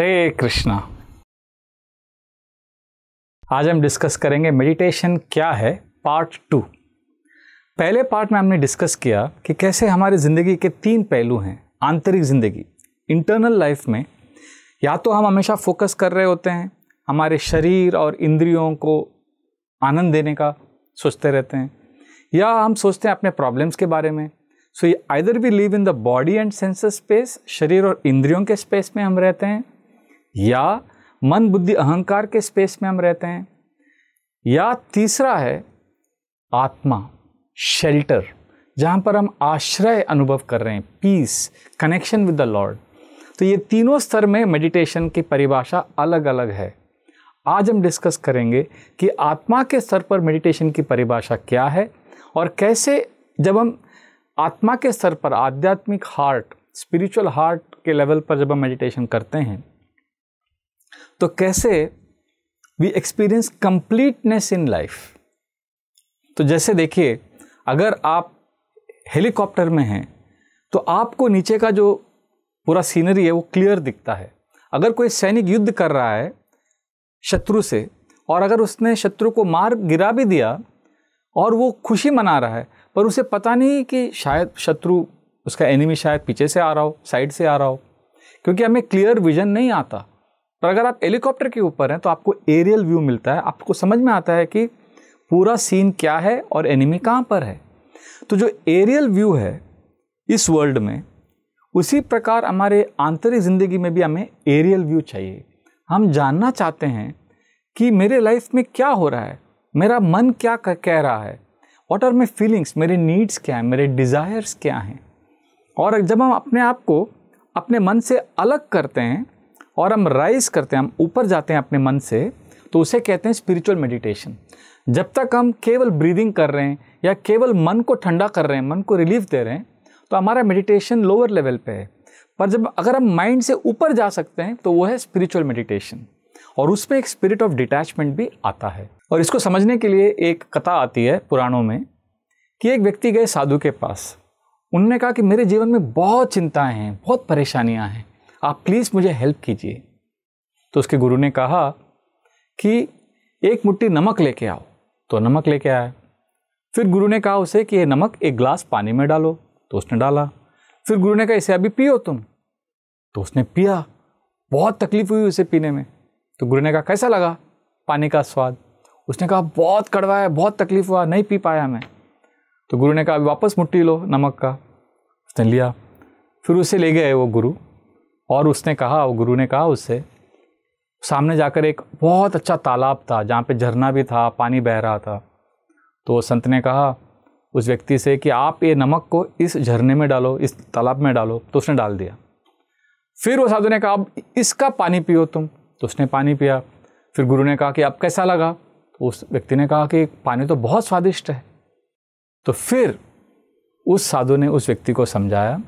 हरे कृष्णा आज हम डिस्कस करेंगे मेडिटेशन क्या है पार्ट टू पहले पार्ट में हमने डिस्कस किया कि कैसे हमारी ज़िंदगी के तीन पहलू हैं आंतरिक ज़िंदगी इंटरनल लाइफ में या तो हम हमेशा फोकस कर रहे होते हैं हमारे शरीर और इंद्रियों को आनंद देने का सोचते रहते हैं या हम सोचते हैं अपने प्रॉब्लम्स के बारे में सो ये either we live in the body and senses space शरीर और इंद्रियों के स्पेस में हम रहते हैं या मन बुद्धि अहंकार के स्पेस में हम रहते हैं या तीसरा है आत्मा शेल्टर जहाँ पर हम आश्रय अनुभव कर रहे हैं peace connection with the Lord तो ये तीनों स्तर में मेडिटेशन की परिभाषा अलग अलग है आज हम डिस्कस करेंगे कि आत्मा के स्तर पर मेडिटेशन की परिभाषा क्या है और कैसे जब हम आत्मा के स्तर पर आध्यात्मिक हार्ट स्पिरिचुअल हार्ट के लेवल पर जब हम मेडिटेशन करते हैं तो कैसे we experience completeness in life तो जैसे देखिए अगर आप हेलीकॉप्टर में हैं तो आपको नीचे का जो पूरा सीनरी है वो क्लियर दिखता है अगर कोई सैनिक युद्ध कर रहा है शत्रु से और अगर उसने शत्रु को मार गिरा भी दिया और वो खुशी मना रहा है पर उसे पता नहीं कि शायद शत्रु उसका एनिमी शायद पीछे से आ रहा हो साइड से आ रहा हो क्योंकि हमें क्लियर विजन नहीं आता और अगर आप हेलीकॉप्टर के ऊपर हैं तो आपको एरियल व्यू मिलता है आपको समझ में आता है कि पूरा सीन क्या है और एनिमी कहाँ पर है तो जो एरियल व्यू है इस वर्ल्ड में उसी प्रकार हमारे आंतरिक ज़िंदगी में भी हमें एरियल व्यू चाहिए हम जानना चाहते हैं कि मेरे लाइफ में क्या हो रहा है मेरा मन क्या कह रहा है वॉट आर माई फीलिंग्स मेरे नीड्स क्या हैं मेरे डिज़ायर्स क्या हैं और जब हम अपने आप को अपने मन से अलग करते हैं और हम राइज करते हैं हम ऊपर जाते हैं अपने मन से तो उसे कहते हैं स्पिरिचुअल मेडिटेशन जब तक हम केवल ब्रीदिंग कर रहे हैं या केवल मन को ठंडा कर रहे हैं मन को रिलीफ दे रहे हैं तो हमारा मेडिटेशन लोअर लेवल पे है पर जब अगर हम माइंड से ऊपर जा सकते हैं तो वो है स्पिरिचुअल मेडिटेशन और उसमें एक स्पिरिट ऑफ डिटैचमेंट भी आता है और इसको समझने के लिए एक कथा आती है पुराणों में कि एक व्यक्ति गए साधु के पास उनने कहा कि मेरे जीवन में बहुत चिंताएं हैं बहुत परेशानियां हैं आप प्लीज़ मुझे हेल्प कीजिए तो उसके गुरु ने कहा कि एक मुट्ठी नमक लेके आओ तो नमक लेके आया फिर गुरु ने कहा उसे कि ये नमक एक ग्लास पानी में डालो तो उसने डाला फिर गुरु ने कहा इसे अभी पियो तुम तो उसने पिया बहुत तकलीफ हुई उसे पीने में तो गुरु ने कहा कैसा लगा पानी का स्वाद उसने कहा बहुत कड़वा है बहुत तकलीफ हुआ नहीं पी पाया मैं तो गुरु ने कहा वापस मुट्ठी लो नमक का उसने लिया फिर उसे ले गए वो गुरु और उसने कहा वो गुरु ने कहा उससे सामने जाकर एक बहुत अच्छा तालाब था जहाँ पे झरना भी था पानी बह रहा था तो संत ने कहा उस व्यक्ति से कि आप ये नमक को इस झरने में डालो इस तालाब में डालो तो उसने डाल दिया फिर वो साधु ने कहा अब इसका पानी पियो तुम तो उसने पानी पिया फिर गुरु ने कहा कि अब कैसा लगा तो उस व्यक्ति ने कहा कि पानी तो बहुत स्वादिष्ट है तो फिर उस साधु ने उस व्यक्ति को समझाया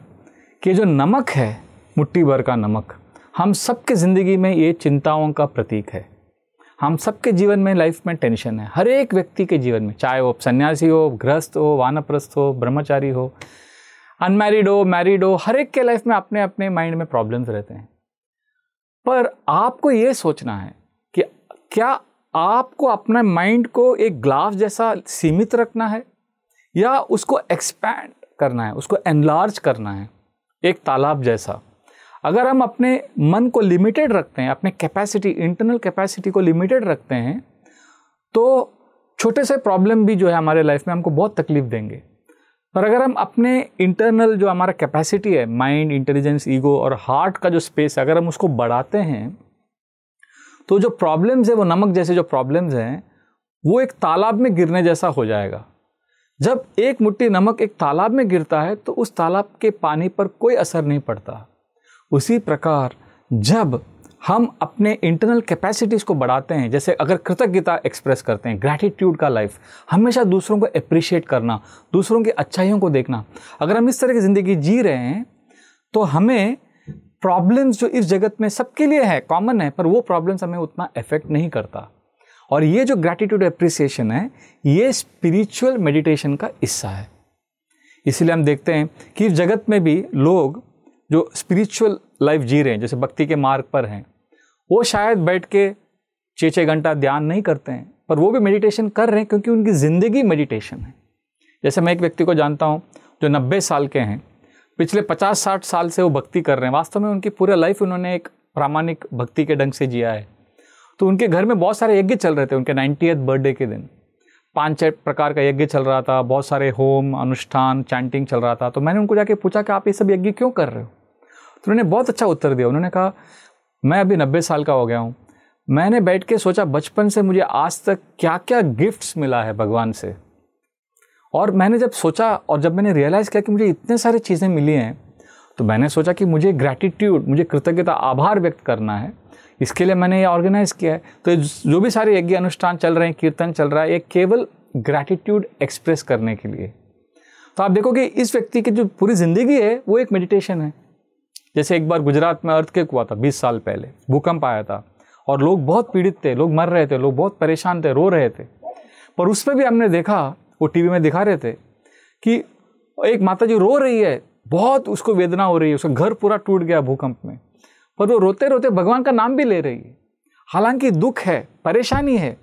कि जो नमक है मुट्ठी भर का नमक हम सबके ज़िंदगी में ये चिंताओं का प्रतीक है हम सबके जीवन में लाइफ में टेंशन है हर एक व्यक्ति के जीवन में चाहे वो सन्यासी हो गृहस्थ हो वानप्रस्थ हो ब्रह्मचारी हो अनमैरिड हो मैरिड हो हर एक के लाइफ में अपने अपने माइंड में प्रॉब्लम्स रहते हैं पर आपको ये सोचना है कि क्या आपको अपने माइंड को एक ग्लास जैसा सीमित रखना है या उसको एक्सपैंड करना है उसको एनलार्ज करना है एक तालाब जैसा अगर हम अपने मन को लिमिटेड रखते हैं अपने कैपेसिटी इंटरनल कैपेसिटी को लिमिटेड रखते हैं तो छोटे से प्रॉब्लम भी जो है हमारे लाइफ में हमको बहुत तकलीफ देंगे पर अगर हम अपने इंटरनल जो हमारा कैपेसिटी है माइंड इंटेलिजेंस ईगो और हार्ट का जो स्पेस अगर हम उसको बढ़ाते हैं तो जो प्रॉब्लम्स है वो नमक जैसे जो प्रॉब्लम्स हैं वो एक तालाब में गिरने जैसा हो जाएगा जब एक मुट्ठी नमक एक तालाब में गिरता है तो उस तालाब के पानी पर कोई असर नहीं पड़ता उसी प्रकार जब हम अपने इंटरनल कैपेसिटीज़ को बढ़ाते हैं जैसे अगर कृतज्ञता एक्सप्रेस करते हैं ग्रैटिट्यूड का लाइफ हमेशा दूसरों को अप्रिशिएट करना दूसरों की अच्छाइयों को देखना अगर हम इस तरह की ज़िंदगी जी रहे हैं तो हमें प्रॉब्लम्स जो इस जगत में सबके लिए है कॉमन है पर वो प्रॉब्लम्स हमें उतना इफेक्ट नहीं करता और ये जो ग्रैटिट्यूड अप्रिसिएशन है ये स्पिरिचुअल मेडिटेशन का हिस्सा है इसीलिए हम देखते हैं कि इस जगत में भी लोग जो स्पिरिचुअल लाइफ जी रहे हैं जैसे भक्ति के मार्ग पर हैं वो शायद बैठ के छः छः घंटा ध्यान नहीं करते हैं पर वो भी मेडिटेशन कर रहे हैं क्योंकि उनकी ज़िंदगी मेडिटेशन है जैसे मैं एक व्यक्ति को जानता हूँ जो नब्बे साल के हैं पिछले पचास साठ साल से वो भक्ति कर रहे हैं वास्तव में उनकी पूरा लाइफ उन्होंने एक प्रामाणिक भक्ति के ढंग से जिया है तो उनके घर में बहुत सारे यज्ञ चल रहे थे उनके नाइन्टी बर्थडे के दिन पाँच छः प्रकार का यज्ञ चल रहा था बहुत सारे होम अनुष्ठान चैंटिंग चल रहा था तो मैंने उनको जाके पूछा कि आप ये सब यज्ञ क्यों कर रहे हो तो उन्होंने बहुत अच्छा उत्तर दिया उन्होंने कहा मैं अभी नब्बे साल का हो गया हूँ मैंने बैठ के सोचा बचपन से मुझे आज तक क्या क्या गिफ्ट्स मिला है भगवान से और मैंने जब सोचा और जब मैंने रियलाइज़ किया कि मुझे इतने सारे चीज़ें मिली हैं तो मैंने सोचा कि मुझे ग्रैटिट्यूड मुझे कृतज्ञता आभार व्यक्त करना है इसके लिए मैंने ये ऑर्गेनाइज़ किया है तो जो भी सारे यज्ञ अनुष्ठान चल रहे हैं कीर्तन चल रहा है ये केवल ग्रैटिट्यूड एक्सप्रेस करने के लिए तो आप देखोगे इस व्यक्ति की जो पूरी ज़िंदगी है वो एक मेडिटेशन है जैसे एक बार गुजरात में के हुआ था बीस साल पहले भूकंप आया था और लोग बहुत पीड़ित थे लोग मर रहे थे लोग बहुत परेशान थे रो रहे थे पर उस पर भी हमने देखा वो टीवी में दिखा रहे थे कि एक माता जी रो रही है बहुत उसको वेदना हो रही है उसका घर पूरा टूट गया भूकंप में पर वो रोते रोते भगवान का नाम भी ले रही है हालांकि दुख है परेशानी है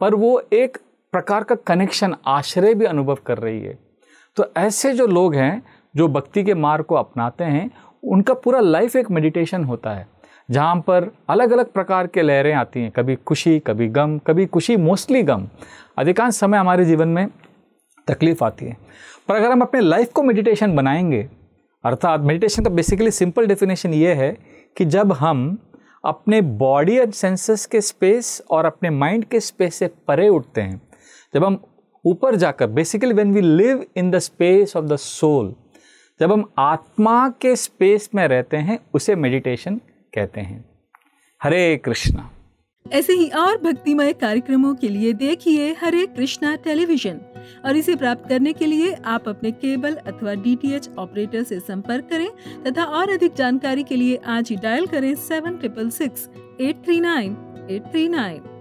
पर वो एक प्रकार का कनेक्शन आश्रय भी अनुभव कर रही है तो ऐसे जो लोग हैं जो भक्ति के मार्ग को अपनाते हैं उनका पूरा लाइफ एक मेडिटेशन होता है जहाँ पर अलग अलग प्रकार के लहरें आती हैं कभी खुशी कभी गम कभी खुशी मोस्टली गम अधिकांश समय हमारे जीवन में तकलीफ आती है पर अगर हम अपने लाइफ को मेडिटेशन बनाएंगे अर्थात मेडिटेशन का बेसिकली सिंपल डेफिनेशन ये है कि जब हम अपने बॉडी एंड सेंसेस के स्पेस और अपने माइंड के स्पेस से परे उठते हैं जब हम ऊपर जाकर basically when we live in the space of the soul जब हम आत्मा के स्पेस में रहते हैं उसे मेडिटेशन कहते हैं हरे कृष्णा ऐसे ही और भक्तिमय कार्यक्रमों के लिए देखिए हरे कृष्णा टेलीविजन और इसे प्राप्त करने के लिए आप अपने केबल अथवा डीटीएच ऑपरेटर से संपर्क करें तथा और अधिक जानकारी के लिए आज ही डायल करें seven triple six eight three nine eight three nine